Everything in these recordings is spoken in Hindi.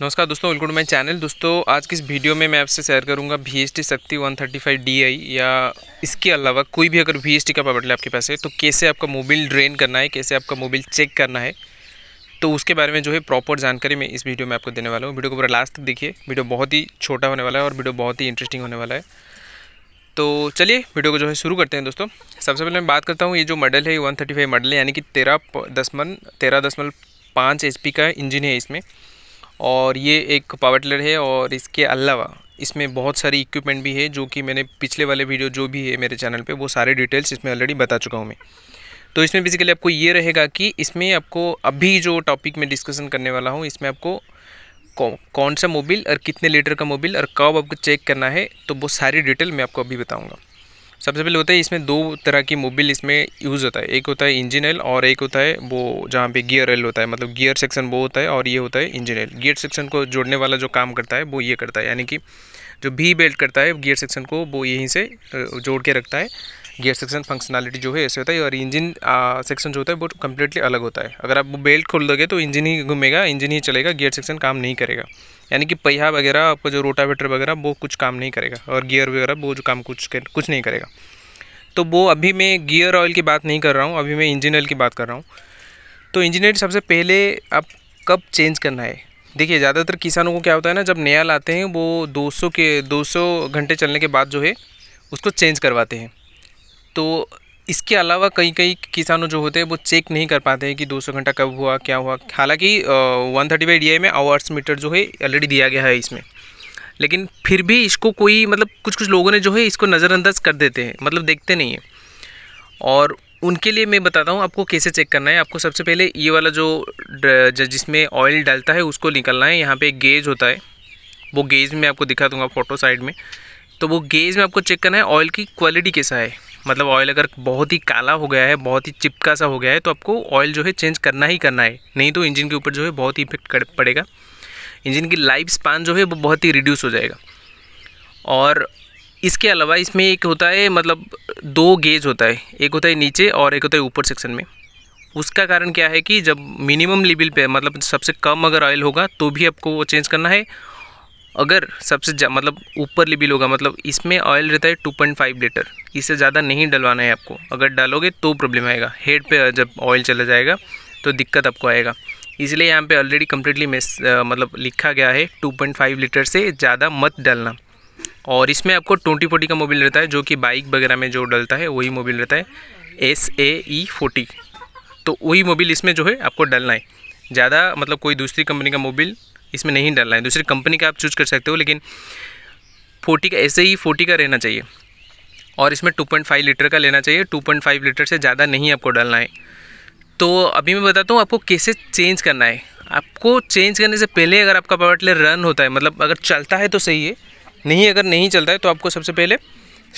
नमस्कार दोस्तों वेलकम टू माई चैनल दोस्तों आज की इस वीडियो में मैं आपसे शेयर करूंगा V S T Shakti one thirty five D I या इसके अलावा कोई भी अगर वी एस टी का पावर है आपके पास है तो कैसे आपका मोबिल ड्रेन करना है कैसे आपका मोबिल चेक करना है तो उसके बारे में जो है प्रॉपर जानकारी मैं इस वीडियो में आपको देने वाला हूँ वीडियो को पूरा लास्ट तक देखिए वीडियो बहुत ही छोटा होने वाला है और वीडियो बहुत ही इंटरेस्टिंग होने वाला है तो चलिए वीडियो को जो है शुरू करते हैं दोस्तों सबसे पहले मैं बात करता हूँ ये जो मॉडल है ये वन थर्टी फाइव मॉडल है यानी कि तेरह दशमलव तेरह दशमलव पाँच एच पी का इंजन है इसमें और ये एक पावर टिलर है और इसके अलावा इसमें बहुत सारी इक्विपमेंट भी है जो कि मैंने पिछले वाले वीडियो जो भी है मेरे चैनल पे वो सारे डिटेल्स इसमें ऑलरेडी बता चुका हूँ मैं तो इसमें बेसिकली आपको ये रहेगा कि इसमें आपको अभी जो टॉपिक में डिस्कशन करने वाला हूँ इसमें आपको कौन सा मोबिल और कितने लीटर का मोबिल और कब आपको चेक करना है तो वो सारी डिटेल मैं आपको अभी बताऊँगा सबसे पहले होता है इसमें दो तरह की मोबिल इसमें यूज़ होता है एक होता है इंजन ऑयल और एक होता है वो जहाँ पे गियर ऑयल होता है मतलब गियर सेक्शन वो होता है और ये होता है इंजन ऑयल गियर सेक्शन को जोड़ने वाला जो काम करता है वो ये करता है यानी कि जो भी बेल्ट करता है गियर सेक्शन को वो यहीं से जोड़ के रखता है गियर सेक्शन फंक्शनलिटी जो है ऐसे होता है और इंजन सेक्शन जो होता है वो कम्प्लीटली अलग होता है अगर आप बेल्ट खोल दोगे तो इंजन ही घूमेगा इंजन ही चलेगा गियर सेक्शन काम नहीं करेगा यानी कि पहिया वगैरह आपका जो रोटावेटर वगैरह वो कुछ काम नहीं करेगा और गियर वगैरह वो जो काम कुछ कर, कुछ नहीं करेगा तो वो अभी मैं गियर ऑयल की बात नहीं कर रहा हूँ अभी मैं इंजन ऑयल की बात कर रहा हूँ तो इंजन ऑयल सबसे पहले आप कब चेंज करना है देखिए ज़्यादातर किसानों को क्या होता है ना जब नया लाते हैं वो 200 के 200 घंटे चलने के बाद जो है उसको चेंज करवाते हैं तो इसके अलावा कई कई किसानों जो होते हैं वो चेक नहीं कर पाते हैं कि 200 घंटा कब हुआ क्या हुआ हालांकि वन थर्टी फाइव डी में आवर्स मीटर जो है ऑलरेडी दिया गया है इसमें लेकिन फिर भी इसको कोई मतलब कुछ कुछ लोगों ने जो है इसको नज़रअंदाज कर देते हैं मतलब देखते नहीं हैं और उनके लिए मैं बताता हूँ आपको कैसे चेक करना है आपको सबसे पहले ये वाला जो जिसमें ऑयल डालता है उसको निकलना है यहाँ पर एक गेज होता है वो गेज में आपको दिखा दूँगा फोटो साइड में तो वो गेज में आपको चेक करना है ऑयल की क्वालिटी कैसा है मतलब ऑयल अगर बहुत ही काला हो गया है बहुत ही चिपका सा हो गया है तो आपको ऑयल जो है चेंज करना ही करना है नहीं तो इंजन के ऊपर जो है बहुत ही इफेक्ट पड़ेगा इंजन की लाइफ स्पान जो है वो बहुत ही रिड्यूस हो जाएगा और इसके अलावा इसमें एक होता है मतलब दो गेज होता है एक होता है नीचे और एक होता है ऊपर सेक्शन में उसका कारण क्या है कि जब मिनिमम लेवल पे मतलब सबसे कम अगर ऑयल होगा तो भी आपको वो चेंज करना है अगर सबसे मतलब ऊपर बिल होगा मतलब इसमें ऑयल रहता है 2.5 लीटर इससे ज़्यादा नहीं डलवाना है आपको अगर डालोगे तो प्रॉब्लम आएगा हेड पे जब ऑयल चला जाएगा तो दिक्कत आपको आएगा इसलिए यहाँ पे ऑलरेडी कम्प्लीटली मिस मतलब लिखा गया है 2.5 लीटर से ज़्यादा मत डालना और इसमें आपको ट्वेंटी फोर्टी का मोबिल रहता है जो कि बाइक वगैरह में जो डलता है वही मोबिल रहता है एस ए ई फोर्टी तो वही मोबिल इसमें जो है आपको डलना है ज़्यादा मतलब कोई दूसरी कंपनी का मोबिल इसमें नहीं डालना है दूसरी कंपनी का आप चूज़ कर सकते हो लेकिन फोर्टी का ऐसे ही फोर्टी का रहना चाहिए और इसमें 2.5 लीटर का लेना चाहिए 2.5 लीटर से ज़्यादा नहीं आपको डालना है तो अभी मैं बताता हूँ आपको कैसे चेंज करना है आपको चेंज करने से पहले अगर आपका पावर टिलर रन होता है मतलब अगर चलता है तो सही है नहीं अगर नहीं चलता है तो आपको सबसे पहले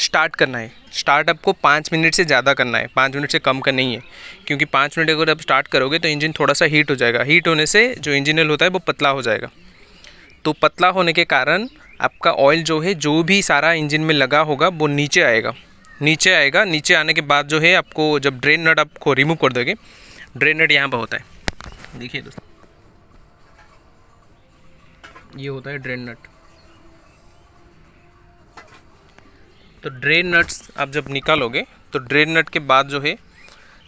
स्टार्ट करना है स्टार्ट आपको पाँच मिनट से ज़्यादा करना है पाँच मिनट से कम का नहीं है क्योंकि पाँच मिनट अगर आप स्टार्ट करोगे तो इंजन थोड़ा सा हीट हो जाएगा हीट होने से जो इंजन होता है वो पतला हो जाएगा तो पतला होने के कारण आपका ऑयल जो है जो भी सारा इंजन में लगा होगा वो नीचे आएगा नीचे आएगा नीचे आने के बाद जो है आपको जब ड्रेन नट आपको रिमूव कर दोगे ड्रेन नट यहाँ पर होता है देखिए दोस्तों ये होता है ड्रेन नट तो ड्रेन नट्स आप जब निकालोगे तो ड्रेन नट के बाद जो है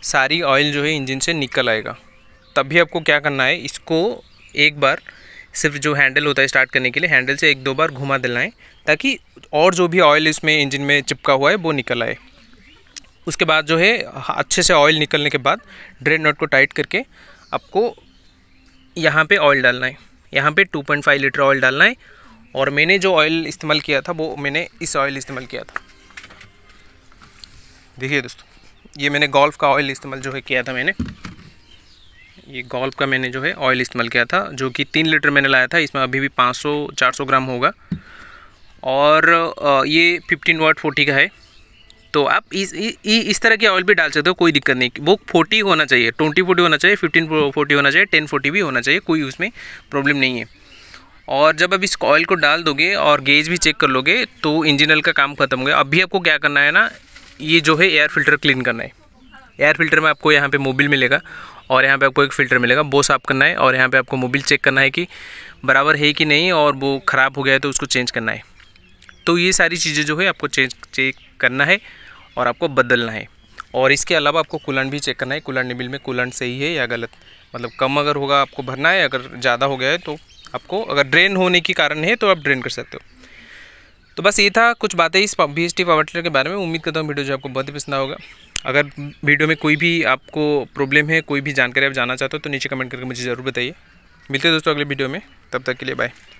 सारी ऑयल जो है इंजन से निकल आएगा तभी आपको क्या करना है इसको एक बार सिर्फ जो हैंडल होता है स्टार्ट करने के लिए हैंडल से एक दो बार घुमा है ताकि और जो भी ऑयल इसमें इंजन में चिपका हुआ है वो निकल आए उसके बाद जो है अच्छे से ऑयल निकलने के बाद ड्रेन नट को टाइट करके आपको यहाँ पे ऑयल डालना है यहाँ पे 2.5 लीटर ऑयल डालना है और मैंने जो ऑयल इस्तेमाल किया था वो मैंने इस ऑयल इस्तेमाल किया था देखिए दोस्तों ये मैंने गोल्फ का ऑयल इस्तेमाल जो है किया था मैंने ये गोल्फ का मैंने जो है ऑयल इस्तेमाल किया था जो कि तीन लीटर मैंने लाया था इसमें अभी भी 500 सौ ग्राम होगा और ये 15 वाट 40 का है तो आप इस इस तरह के ऑयल भी डाल सकते हो कोई दिक्कत नहीं वो फोर्टी होना चाहिए ट्वेंटी फोर्टी होना चाहिए फिफ्टीन फोर्टी होना चाहिए टेन फोर्टी भी होना चाहिए कोई उसमें प्रॉब्लम नहीं है और जब आप इस ऑयल को डाल दोगे और गेज भी चेक कर लोगे तो इंजन ऑयल का काम खत्म हो गया अभी आपको क्या करना है ना ये जो है एयर फिल्टर क्लीन करना है एयर फिल्टर में आपको यहाँ पे मोबिल मिलेगा और यहाँ पे आपको एक फ़िल्टर मिलेगा वो साफ करना है और यहाँ पे आपको मोबिल चेक करना है कि बराबर है कि नहीं और वो ख़राब हो गया है तो उसको चेंज करना है तो ये सारी चीज़ें जो है आपको चेंज चेक करना है और आपको बदलना है और इसके अलावा आपको कूलन भी चेक करना है कूलन निबिल में कूलन सही है या गलत मतलब कम अगर होगा आपको भरना है अगर ज़्यादा हो गया है तो आपको अगर ड्रेन होने के कारण है तो आप ड्रेन कर सकते हो तो बस ये था कुछ बातें इस V S T power tiller के बारे में उम्मीद करता हूँ वीडियो जो आपको बहुत ही पसंद होगा अगर वीडियो में कोई भी आपको प्रॉब्लम है कोई भी जानकारी आप जानना चाहते हो तो नीचे कमेंट करके मुझे ज़रूर बताइए मिलते हैं दोस्तों अगले वीडियो में तब तक के लिए बाय